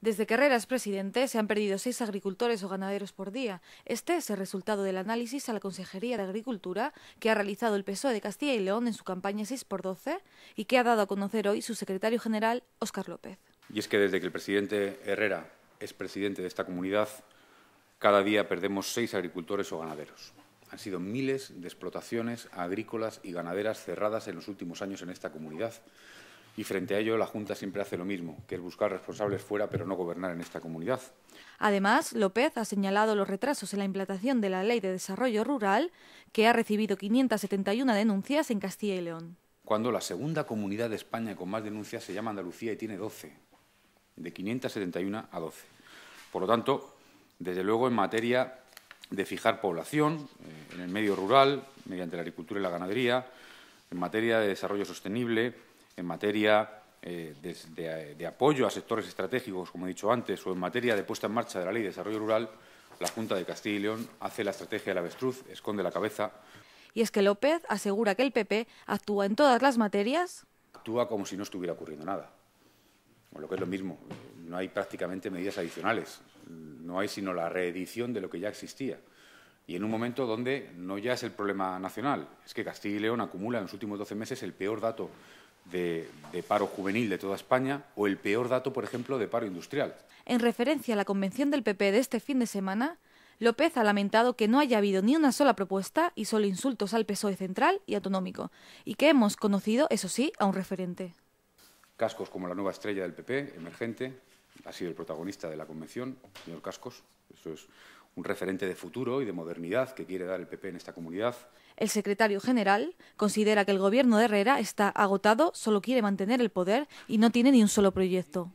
Desde que Herrera es presidente, se han perdido seis agricultores o ganaderos por día. Este es el resultado del análisis a la Consejería de Agricultura que ha realizado el PSOE de Castilla y León en su campaña 6x12 y que ha dado a conocer hoy su secretario general, Óscar López. Y es que desde que el presidente Herrera es presidente de esta comunidad, cada día perdemos seis agricultores o ganaderos. Han sido miles de explotaciones agrícolas y ganaderas cerradas en los últimos años en esta comunidad y frente a ello, la Junta siempre hace lo mismo, que es buscar responsables fuera, pero no gobernar en esta comunidad. Además, López ha señalado los retrasos en la implantación de la Ley de Desarrollo Rural, que ha recibido 571 denuncias en Castilla y León. Cuando la segunda comunidad de España con más denuncias se llama Andalucía y tiene 12, de 571 a 12. Por lo tanto, desde luego, en materia de fijar población eh, en el medio rural, mediante la agricultura y la ganadería, en materia de desarrollo sostenible, en materia eh, de, apoyo a sectores estratégicos, como he dicho antes, o en materia de puesta en marcha de la Ley de Desarrollo Rural, la Junta de Castilla y León hace la estrategia de la avestruz, esconde la cabeza. Y es que López asegura que el PP actúa en todas las materias. Actúa como si no estuviera ocurriendo nada. O lo que es lo mismo, no hay prácticamente medidas adicionales. No hay sino la reedición de lo que ya existía. Y en un momento donde no ya es el problema nacional, es que Castilla y León acumula en los últimos 12 meses el peor dato de, paro juvenil de toda España o el peor dato, por ejemplo, de paro industrial. En referencia a la convención del PP de este fin de semana, López ha lamentado que no haya habido ni una sola propuesta y solo insultos al PSOE central y autonómico, y que hemos conocido, eso sí, a un referente. Cascos como la nueva estrella del PP, emergente, ha sido el protagonista de la convención, señor Cascos, eso es un referente de futuro y de modernidad que quiere dar el PP en esta comunidad. El secretario general considera que el gobierno de Herrera está agotado, solo quiere mantener el poder y no tiene ni un solo proyecto.